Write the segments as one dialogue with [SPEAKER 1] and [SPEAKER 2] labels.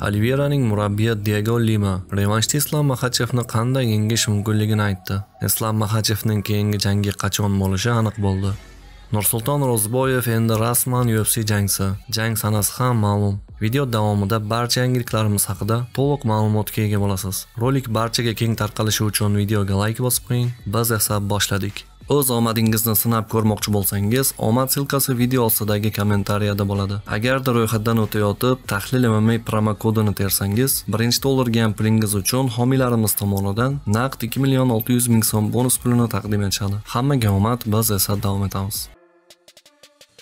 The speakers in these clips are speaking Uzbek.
[SPEAKER 1] Alviraning murabbiyi Diego Lima revanshda Islam Maxachevni qanday yengish mumkinligini aytdi. Islam Maxachevning keyingi jangi qachon bo'lishi aniq bo'ldi. Nursulton Ro'zboyev endi rasman UFC jangsi. Jang sanasi ham ma'lum. Video davomida barcha yangiliklarimiz haqida to'liq ma'lumotga ega bo'lasiz. Rolik barchaga keng tarqalishi uchun videoga like bosib qo'ying. Biz esa boshladik. O'z omadingizni sinab ko'rmoqchi bo'lsangiz, omad silkasi video ostidagi kommentariyada bo'ladi. Agarda ro'yxatdan o'tayotib, tahlil MMA promokodini tersangiz, 1 dollarga ham pulingiz uchun homiylarimiz tomonidan naqd 2 million 600 ming so'm bonus pulini taqdim etishadi. Hammaga omad, biz esa davom etamiz.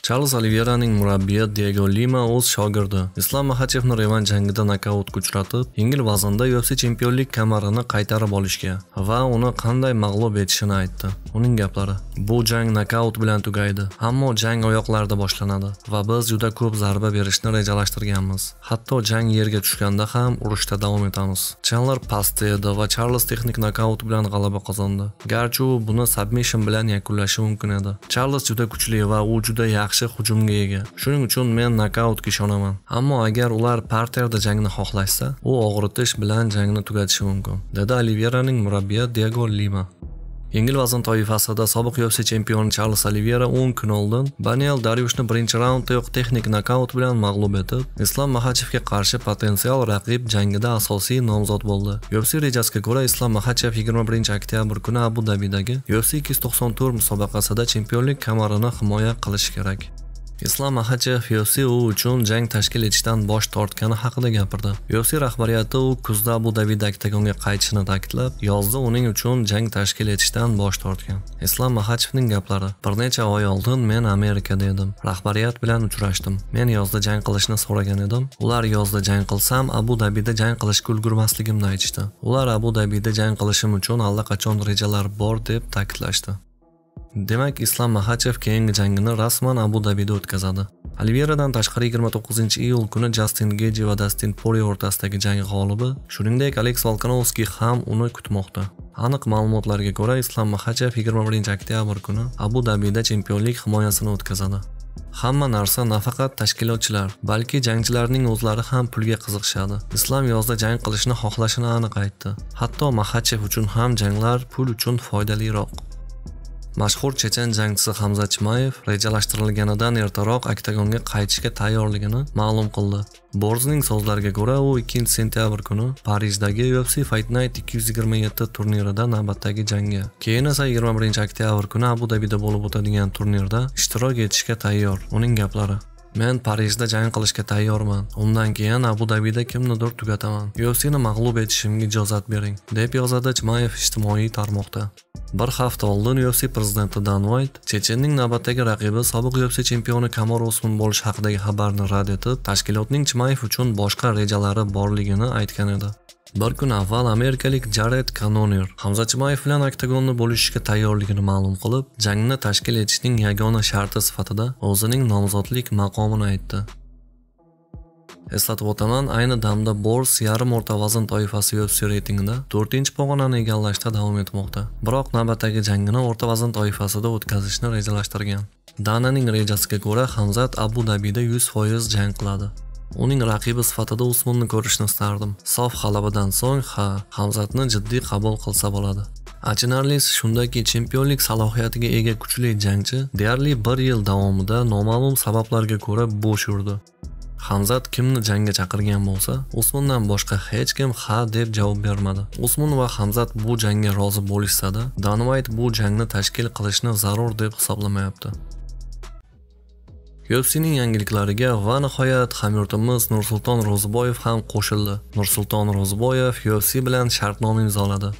[SPEAKER 1] Charles Oliveraning murabbiyi Diego Lima o'z shogirdi Islam Maxachevni revan jangida nokautga uchratib, yengil vaznda UFC chempionlik kamarini qaytarib olishga va uni qanday mag'lub etishini aytdi. Uning gaplari: "Bu jang nokaut bilan tugaydi, ammo jang oyoqlarda boshlanadi va biz juda ko'p zarba berishni rejalashtirganmiz. Hatto jang yerga tushganda ham urushda davom etamiz." Chandler pastda edi va Charles texnik nokaut bilan g'alaba qozondi. Garchi u buni submission bilan yakunlashi mumkin edi. Charles juda kuchli va u juda yaxshi yaxshi hujumga ega. Shuning uchun men nokautga ishonaman. Ammo agar ular parterda jangni xohlashsa, u og'ritish bilan jangni tugatishi mumkin, dedi Oliveraning murabbiyi Diego Lima. Yengil vazn toifasida sobiq UFC chempioni Charles Oliveira 10 kun oldin Daniel Daryushni birinchi raunddayoq texnik nokaut bilan mag'lub etib, Islom Maxachevga qarshi potensial raqib jangida asosiy nomzod bo'ldi. UFC rejasiga ko'ra Islom Maxachev 21 oktyabr kuni Abu Dabidagi UFC 294 musobaqasida chempionlik kamarini himoya qilishi kerak. islom maxachev ufc uchun jang tashkil etishdan bosh tortgani haqida gapirdi ufc rahbariyati u kuzda abu davida oktagonga qaytishini ta'kidlab yozda uning uchun jang tashkil etishdan bosh tortgan islom maxachevning gaplari bir necha oy oldin men amerikada edim rahbariyat bilan uchrashdim men yozda jang qilishni so'ragan edim ular yozda jang qilsam abu dabida jang qilishga ulgurmasligimni aytishdi ular abu dabida jang qilishim uchun allaqachon rejalar bor deb ta'kidlashdi Demak, islom Maxachev keyingi jangini rasman Abu Dabida o'tkazadi. Alveradan tashqari 29 iyul kuni Justin Geji va Dustin Poirier o'rtasidagi jang g'olibi, shuningdek Alex Volkanovski ham uni kutmoqda. Aniq ma'lumotlarga ko'ra, islom Maxachev 21-oktyabr kuni Abu Dabida chempionlik himoyasini o'tkazadi. Hamma narsa nafaqat tashkilotchilar, balki jangchilarning o'zlari ham pulga qiziqishadi. Islom yozda jang qilishni xohlashini aniq aytdi. Hatto Maxachev uchun ham janglar pul uchun foydaliroq. mashhur chechen jangchisi hamza chimayev rejalashtirilganidan ertaroq oktagonga qaytishga tayyorligini ma'lum qildi borzning so'zlariga ko'ra u 2 sentyabr kuni parijdagi ufc fight night 227 turnirida navbatdagi jangga keyin esa 21 oktyabr kuni abu dabida bo'lib o'tadigan turnirda ishtirok etishga tayyor uning gaplari men parijda jang qilishga tayyorman undan keyin abu dabida kimnidir tugataman ufcni mag'lub etishimga ijozat bering deb yozadi chimayev ijtimoiy tarmoqda Bir hafta oldin UFC prezidenti Dan White Chechenning navbatdagi raqibi sobiq UFC chempioni Kamor Usman bo'lishi haqidagi xabarni rad etib, tashkilotning Chimayev uchun boshqa rejalari borligini aytgan edi. Bir kun avval amerikalik Jared Cannonier Hamza Chimayev bilan oktagonni bo'lishishga tayyorligini ma'lum qilib, jangni tashkil etishning yagona sharti sifatida o'zining nomzodlik maqomini aytdi. eslatib o'taman ayni damda bors yarim o'rta vazn toifasi ufc reytingida to'rtinchi pog'onani egallashda davom etmoqda biroq navbatdagi jangini o'rta vazn toifasida o'tkazishni rejalashtirgan dananing rejasiga ko'ra hamzat abu dabida 100% jang qiladi uning raqibi sifatida usmonni ko'rishni istardim sof g'alabadan so'ng ha hamzatni jiddiy qabul qilsa bo'ladi achinarlisi shundaki chempionlik salohiyatiga ega kuchli jangchi deyarli bir yil davomida noma'lum sabablarga ko'ra bo'sh yurdi hamzat kimni jangga chaqirgan bo'lsa usmondan boshqa hech kim ha deb javob bermadi usmon va hamzat bu jangga rozi bo'lishsada danvayt White bu jangni tashkil qilishni zarur deb hisoblamayapti UFC'ning yangiliklariga va nihoyat hamyurtimiz Nursulton Ro'ziboyev ham qo'shildi. Nursulton Ro'ziboyev UFC bilan shartnoma imzoladi.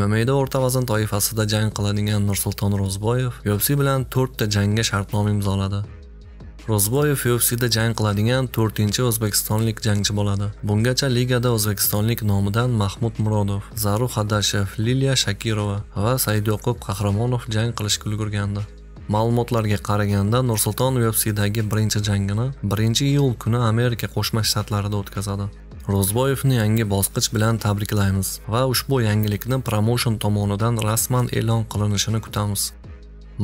[SPEAKER 1] MMA'da o'rta vazn toifasida jang qiladigan Nursulton Ro'ziboyev UFC bilan 4 ta jangga shartnoma imzoladi. Ro'zboyev UFCda jang qiladigan 4-o'zbekistonlik jangchi bo'ladi. Bungacha ligada o'zbekistonlik nomidan Mahmud Murodov, zaru Hadashev, Liliya Shakirova va Saidoqub Qahramonov jang qilishga ulgurgandi. Ma'lumotlarga qaraganda, Nursulton UFCdagi birinchi jangini 1-iyul kuni Amerika Qo'shma Shtatlarida o'tkazadi. Ro'zboyevni yangi bosqich bilan tabriklaymiz va ushbu yangilikni promotion tomonidan rasman e'lon qilinishini kutamiz.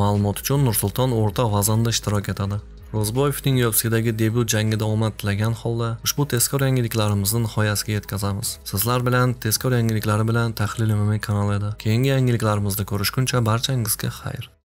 [SPEAKER 1] Ma'lumot uchun Nursulton o'rta vaznda ishtirok etadi. Ro'zboyevning UFC'dagi debyut jangida omad tilagan holda ushbu tezkor yangiliklarimizni nihoyasiga yetkazamiz. Sizlar bilan tezkor yangiliklari bilan Tahlil MMA kanalida. Keyingi yangiliklarimizda ko'rishguncha barchangizga xayr.